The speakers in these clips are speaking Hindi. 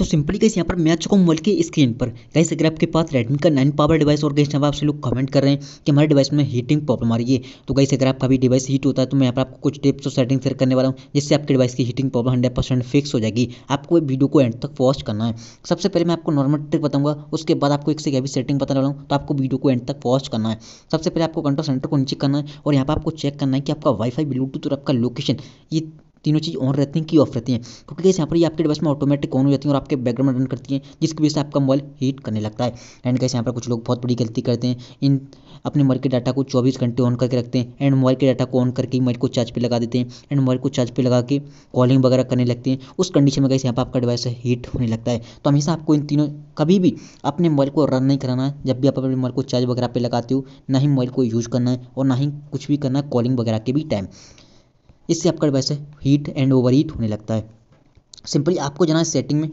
तो सिंपली गैस यहाँ पर मैं आ चुका हूँ मोबाइल की स्क्रीन पर कैसे अगर आपके पास रेडमी का नाइन पावर डिवाइस और कैसे आपसे लोग कमेंट कर रहे हैं कि हमारे डिवाइस में हीटिंग प्रॉब्लम आ रही है तो कैसे अगर आपका भी डिवाइस हीट होता है तो मैं यहाँ पर आपको कुछ टिप्स और सेटिंग शेयर करने वाला हूँ जिससे आपके डिवाइस की heating problem hundred percent fix हो जाएगी आपको वीडियो को एंड तक वॉच करना है सबसे पहले मैं आपको नॉर्मल ट्रिक बताऊँगा उसके बाद आपको एक से गैबी सेटिंग बताने वाला हूँ तो आपको वीडियो को एंड तक वॉच करना है सबसे पहले आपको कंट्रोल सेंटर को नीचे करना है और यहाँ पर आपको चेक करना है कि आपका वाईफाई ब्लूटूथ और आपका लोकेशन ये तीनों चीज़ ऑन रहती हैं की ऑफ रहती हैं क्योंकि कैसे यहाँ पर ये आपके डिवाइस में ऑटोमेटिक ऑन हो जाती है और आपके बैकग्राउंड रन करती हैं जिसकी वजह से आपका मोबाइल हीट करने लगता है एंड कैसे यहाँ पर कुछ लोग बहुत बड़ी गलती करते हैं इन अपने मोबाइल के डाटा को चौबीस घंटे ऑन करके रखते हैं एंड मोबाइल के डाटा को ऑन करके मोबाइल को चार्ज पर लगा देते हैं एंड मोबाइल को चार्ज पर लगा के कॉलिंग वगैरह करने लगते हैं उस कंडीशन में कैसे यहाँ पर आपका डिवाइस हीट होने लगता है तो हमेशा आपको इन तीनों कभी भी अपने मोबाइल को रन नहीं कराना है जब भी आप अपने मोबाइल को चार्ज वगैरह पर लगाते हो ना ही मोबाइल को यूज़ करना है और ना ही कुछ भी करना है कॉलिंग वगैरह के भी टाइम इससे आपका device heat and overheat होने लगता है सिंपली आपको जाना है सेटिंग में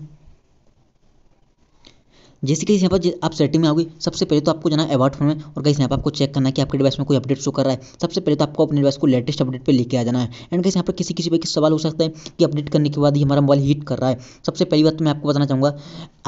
जैसे कि यहाँ पर आप सेटिंग में आओगे सबसे पहले तो आपको जाना अबाउट फोन में और कहीं यहाँ पर आपको चेक करना है कि आपके डिवाइस में कोई अपडेट शो कर रहा है सबसे पहले तो आपको अपने डिवाइस को लेटेस्ट अपडेट पर लेके आ जाना है एंड कहीं यहाँ पर किसी किसी पर सवाल हो सकता है कि अपडेट करने के बाद ही हमारा मोबाइल हीट कर रहा है सबसे पहली बात तो मैं आपको बताना चाहूँगा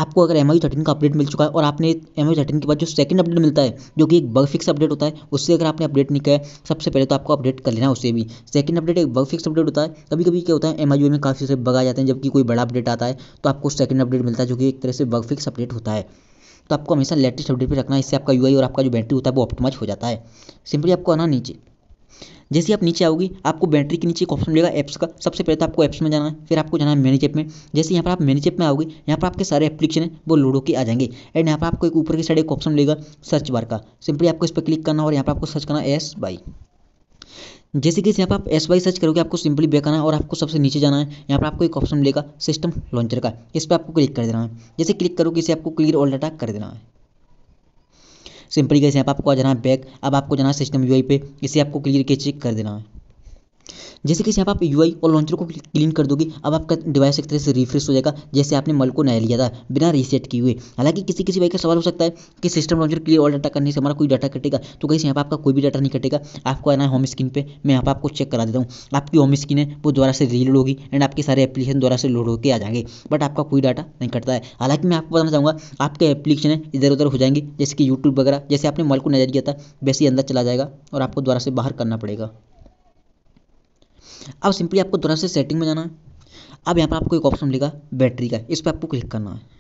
आपको अगर एम आई थर्टीन का अपडेट मिल चुका है और आपने एम आई के बाद जो सेकंड अपडेट मिलता है जो कि एक बग फिक्स अपडेट होता है उससे अगर आपने अपडेट नहीं किया है सबसे पहले तो आपको अपडेट कर लेना है भी सेकंड अपडेट एक बग फिक्स अपडेट होता है कभी कभी क्या होता है एम आई e में काफ़ी सारे बग आ जाते हैं जबकि कोई बड़ा अपडेट आता है तो आपको सेकंड अपडेट मिलता है जो कि एक तरह से बग फिक्स अपडेट होता है है तो आपको हमेशा लेटेस्ट अपडेट पर रखना है इससे आपका यू और आपका जो बैटरी होता है वो ऑप्टिमाइज हो जाता है सिंपली आपको आना नीचे जैसे आप नीचे आओगी आपको बैटरी के नीचे एक ऑप्शन मिलेगा ऐप्स का सबसे पहले तो आपको ऐप्स में जाना है फिर आपको जाना है मैनेज ऐप में जैसे यहाँ पर आप मैनेज ऐप में आओगे यहाँ पर आपके सारे एप्लीकेशन है वो लोडो के आ जाएंगे एंड यहाँ पर आपको एक ऊपर की साइड एक ऑप्शन मिलेगा सर्च बार का सिंपली आपको इस पर क्लिक करना और यहाँ पर आपको सर्च करना एस बाई जैसे कि यहाँ पर आप एस वाई सर्च करोगे आपको सिंपली बैक आना है और आपको सबसे नीचे जाना है यहाँ पर आपको एक ऑप्शन मिलेगा सिस्टम लॉन्चर का इस पर आपको क्लिक कर देना है जैसे क्लिक करोगे इसे आपको क्लियर ऑल डाटा कर देना है सिंपली कैसे यहाँ पर आपको आ जाना है बैक अब आपको जाना है सिस्टम यू पे इसे आपको क्लियर के चेक कर देना है जैसे कि आप यू और लॉन्चर को क्लीन कर दोगे अब आपका डिवाइस एक तरह से रिफ्रेश हो जाएगा जैसे आपने मल को नया लिया था बिना रीसेट किए हुए हालांकि किसी किसी भाई का सवाल हो सकता है कि system launcher clear all data करने से हमारा कोई डाटा कटेगा तो कहीं यहाँ पर आपका कोई भी डाटा नहीं कटेगा आपको आना है होम स्क्रीन पर मैं यहाँ पर आपको चेक करा देता हूँ आपकी होम स्क्रीन है वो दोबारा से रीलोड होगी एंड आपके सारे एप्लीकेशन द्वारा से लोड होकर आ जाएंगे बट आपका कोई डाटा नहीं कटता है हालांकि मैं आपको बताना चाहूँगा आपके एप्लीकेशन है इधर उधर हो जाएंगे जैसे कि यूट्यूब वगैरह जैसे आपने मल को नजर किया था वैसे ही अंदर चला जाएगा और आपको दोबारा से बाहर करना पड़ेगा अब सिंपली आपको दोबारा से सेटिंग में जाना है अब यहाँ पर आपको एक ऑप्शन मिलेगा बैटरी का इस पर आपको क्लिक करना है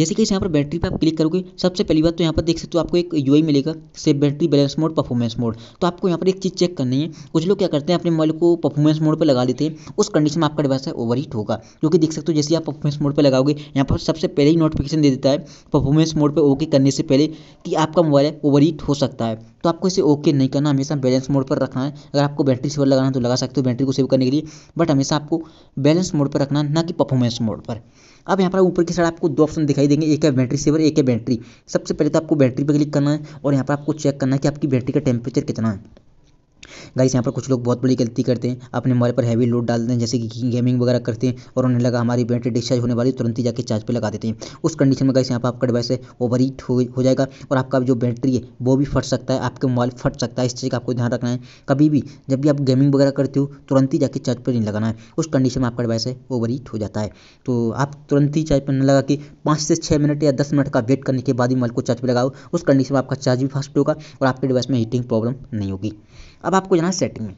जैसे कि इस यहाँ पर बैटरी पर आप क्लिक करोगे सबसे पहली बात तो यहाँ पर देख सकते हो आपको एक यू मिलेगा से battery balance mode performance mode तो आपको यहाँ पर एक चीज़ चेक करनी है कुछ लोग क्या करते हैं अपने मोबाइल को परफॉर्मेंस मोड पर लगा लेते हैं उस कंडीशन में आपका डिवाइस है ओवर हीट होगा क्योंकि देख सकते हो जैसे आप परफॉर्मेंस मोड पर लगाओगे यहाँ पर सबसे पहले ही नोटिफिकेशन दे देता है परफॉर्मेंस मोड पर ओके करने से पहले कि आपका मोबाइल है ओवर हीट हो सकता है तो आपको इसे ओके नहीं करना हमेशा बैलेंस मोड पर रखना है अगर आपको बैटरी सेवर लगाना है तो लगा सकते हो बैटरी को सेव करने के लिए बट हमेशा आपको बैलेंस मोड पर रखना है ना कि परफॉर्मेंस मोड पर अब यहाँ पर ऊपर की साइड आपको दो ऑप्शन दिखाई देंगे एक है बैटरी सेवर एक है बैटरी सबसे पहले तो आपको बैटरी पर क्लिक करना है और यहाँ पर आपको चेक करना है कि आपकी बैटरी का टेम्परेचर कितना है गाइस यहाँ पर कुछ लोग बहुत बड़ी गलती करते हैं अपने मोबाइल पर हैवी लोड डालते हैं जैसे कि गेमिंग वगैरह करते हैं और उन्हें लगा हमारी बैटरी डिस्चार्ज होने वाली तुरंत ही जाके चार्ज पे लगा देते हैं उस कंडीशन में गाइस यहाँ पर आपका डिवाइस है ओवर हीट हो, हो जाएगा और आपका जो बैटरी है वो भी फट सकता है आपके मोबाइल फट सकता है इस चीज़ का आपको ध्यान रखना है कभी भी जब भी आप गेमिंग वगैरह करते हो तुरंत ही जाके चार्ज पर नहीं लगाना है उस कंडीशन में आपका डिवाइस है ओवर हीट हो जाता है तो आप तुरंत ही चार्ज पर न लगा के पाँच से छः मिनट या दस मिनट का वेट करने के बाद ही मोबाइल को चार्ज पर लगाओ उस कंडीशन में आपका चार्ज भी फास्ट होगा और आपके डिवाइस में हीटिंग प्रॉब्लम नहीं होगी अब आपको जाना है सेटिंग में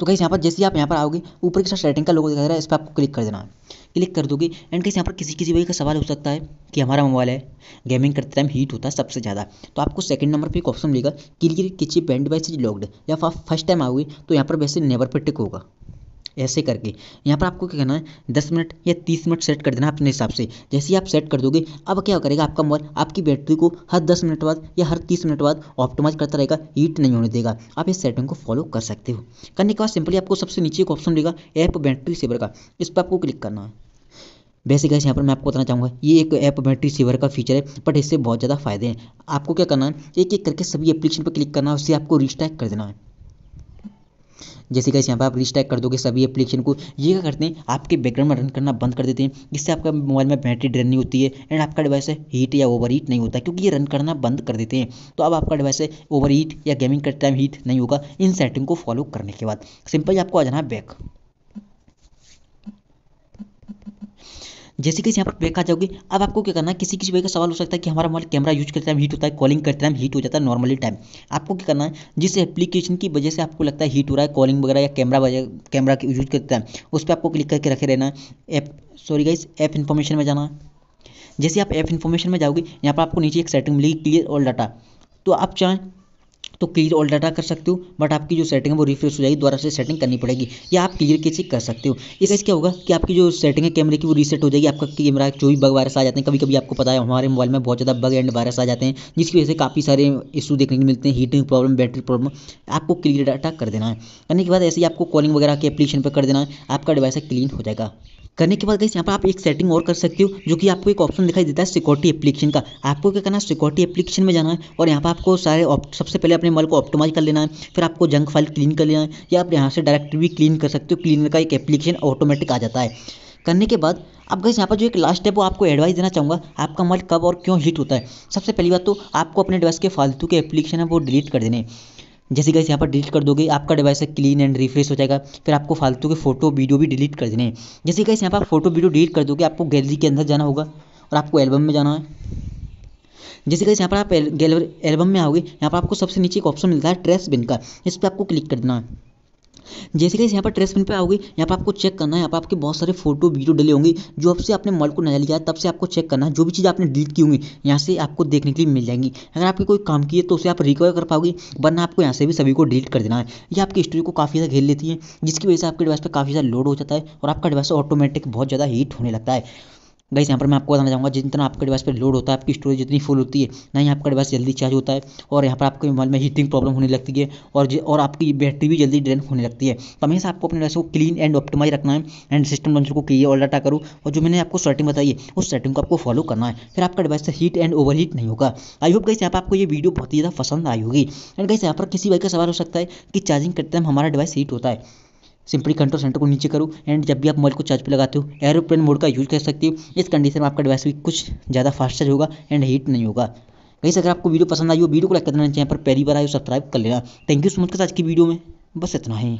तो कहीं यहाँ पर जैसे आप यहाँ पर आओगे ऊपर के साथ सेटिंग का लोगो दिखा रहा है इस पर आपको क्लिक कर देना है क्लिक कर दोगे एंड कहीं यहाँ पर किसी किसी भाई का सवाल हो सकता है कि हमारा मोबाइल है गेमिंग करते टाइम हीट होता है सबसे ज़्यादा तो आपको सेकंड नंबर पे एक ऑप्शन मिलेगा क्लियर किसी बैंड बाइस से लॉक्ड या आप फर्स्ट टाइम आओगे तो यहाँ पर वैसे नेवर पर टिक होगा ऐसे करके यहाँ पर आपको क्या करना है दस मिनट या तीस मिनट सेट कर देना अपने हिसाब से जैसे ही आप सेट कर दोगे अब क्या करेगा आपका मोबाइल आपकी बैटरी को हर दस मिनट बाद या हर तीस मिनट बाद ऑप्टोमाइज करता रहेगा हीट नहीं होने देगा आप इस सेटिंग को फॉलो कर सकते हो करने के बाद सिंपली आपको सबसे नीचे एक ऑप्शन मिलेगा ऐप बैटरी सेवर का इस पर आपको क्लिक करना है वैसे कैसे यहाँ पर मैं आपको बताना चाहूँगा ये एक ऐप बैटरी सेवर का फीचर है बट इससे बहुत ज़्यादा फायदे हैं आपको क्या करना है एक एक करके सभी एप्लीकेशन पर क्लिक करना है उससे आपको रिस्टैक कर देना है जैसे कैसे यहाँ पर आप रिस्टैक कर दोगे सभी एप्लीकेशन को ये क्या करते हैं आपके बैकग्राउंड में रन करना बंद कर देते हैं जिससे आपका मोबाइल में बैटरी ड्रेन नहीं होती है एंड आपका डिवाइस हीट या ओवर हीट नहीं होता क्योंकि ये रन करना बंद कर देते हैं तो अब आपका डिवाइस ओवर हीट या गेमिंग करते टाइम हीट नहीं होगा इन सेटिंग को फॉलो करने के बाद सिंपल आपको आ जाना है बैक जैसे कि यहाँ पर देखा जाओगे अब आपको क्या करना है किसी किसी वजह का सवाल हो सकता है कि हमारा मोबाइल कैमरा यूज करते टाइम हीट होता है कॉलिंग करते टाइम हीट हो जाता है नॉर्मली टाइम आपको क्या करना है जिस एप्लीकेशन की वजह से आपको लगता है हीट हो रहा है कॉलिंग वगैरह या कैमरा कैमरा यूज करते टाइम उस पर आपको क्लिक करके रखे रहना app sorry guys app information में जाना जैसे आप ऐप इन्फॉर्मेशन में जाओगे यहाँ पर आपको नीचे एक सेटिंग मिलेगी क्लियर ऑल डाटा तो आप चाहें तो क्लियर ऑल डाटा कर सकते हो बट आपकी जो सेटिंग है वो रिफ्रेश हो जाएगी दोबारा से सेटिंग करनी पड़ेगी या आप क्लियर कैसे कर सकते हो इससे क्या होगा कि आपकी जो सेटिंग है कैमरे की वो रीसेट हो जाएगी आपका कैमरा जो भी बग वायरस आ जाते हैं कभी कभी आपको पता है हमारे मोबाइल में बहुत ज़्यादा बग एंड वायरस आ जाते हैं जिसकी वजह से काफ़ी सारे इशू देखने को मिलते हैं हीटिंग प्रॉब्लम बैटरी प्रॉब्लम आपको क्लियर डाटा कर देना है करने के बाद ऐसे ही आपको कॉलिंग वगैरह की एप्लीकेशन पर कर देना है आपका डिवाइस क्लीन हो जाएगा करने के बाद गई यहाँ पर आप एक सेटिंग और कर सकते हो जो कि आपको एक ऑप्शन दिखाई देता है सिक्योरिटी एप्लीकेशन का आपको क्या करना है सिक्योरिटी एप्लीकेशन में जाना है और यहाँ पर आपको सारे सबसे पहले अपने अपने मल को ऑप्टोमाइज कर लेना है फिर आपको जंक फाइल क्लीन कर लेना है या आप यहाँ से डायरेक्ट भी क्लीन कर सकते हो क्लीनर का एक एप्लीकेशन ऑटोमेटिक आ जाता है करने के बाद अब गई यहाँ पर जो एक लास्ट है वो आपको एडवाइस देना चाहूँगा आपका मल कब और क्यों हीट होता है सबसे पहली बात तो आपको अपने डिवाइस के फालतू के एप्लीकेशन है वो डिलीट कर देने जैसे गैस यहाँ पर डिलीट कर दोगे आपका डिवाइस क्लीन एंड रिफ्रेश हो जाएगा फिर आपको फालतू के फोटो वीडियो भी डिलीट कर देने जैसे गैस यहाँ पर फोटो वीडियो डिलीट कर दोगे आपको गैलरी के अंदर जाना होगा और आपको एल्बम में जाना है जैसे कि यहाँ पर आप एल्बम में आओगे यहाँ पर आपको सबसे नीचे एक ऑप्शन मिलता है ट्रेस बिन का इस पर आपको क्लिक कर देना है जैसे कि यहाँ पर ट्रेस पिन पर आओगे यहाँ पर आपको चेक करना है यहाँ पर आपके बहुत सारे फोटो वीडियो डले होंगे जो आपसे आपने मॉल को नजर लिया है तब से आपको चेक करना है जो भी चीज़ आपने डिलीट की होंगी यहाँ से आपको देखने के लिए मिल जाएंगी अगर आपकी कोई काम की है तो उसे आप रिकवर कर पाओगे वरना आपको यहाँ से भी सभी को डिलीट कर देना है ये आपकी स्टोरी को काफ़ी ज़्यादा घेर लेती है जिसकी वजह से आपके डिवाइस पर काफ़ी ज़्यादा लोड हो जाता है और आपका डिवाइस ऑटोमेटिक बहुत ज़्यादा हीट होने लगता है गाइस यहाँ पर मैं आपको बताना चाहूँगा जितना आपके डिवाइस पर लोड होता है आपकी स्टोरेज जितनी फुल होती है ना ही आपका डिवाइस जल्दी चार्ज होता है और यहाँ पर आपके मोबाइल में हीटिंग प्रॉब्लम होने लगती है और और आपकी बैटरी भी जल्दी ड्रेन होने लगती है तो हमेशा आपको अपने डिवाइस को क्लीन एंड ऑप्टिमाइज रखना है एंड सिस्टम लॉन्चर को क्लियर और डाटा करो और जो मैंने आपको सेटिंग बताई है उस सेटिंग को आपको फॉलो करना है फिर आपका device heat and overheat नहीं होगा आई होप गाइस यहाँ पर आपको ये वीडियो बहुत ही ज़्यादा पसंद आई होगी एंड गाइस यहाँ पर किसी भाई का सवाल हो सकता है कि चार्जिंग करते टाइम हमारा डिवाइस हीट होता है सिंपली कंट्रोल सेंटर को नीचे करो एंड जब भी आप मोबाइल को चार्ज पे लगाते हो एरोप्लेन मोड का यूज कर सकते हो इस कंडीशन में आपका डिवाइस भी कुछ ज़्यादा फास्ट चार्ज होगा एंड हीट नहीं होगा वैसे अगर आपको वीडियो पसंद आई हो वीडियो को लाइक कर देना चैनल पर पहली बार आए हो सब्सक्राइब कर लेना थैंक यू सो मच के आज की वीडियो में बस इतना ही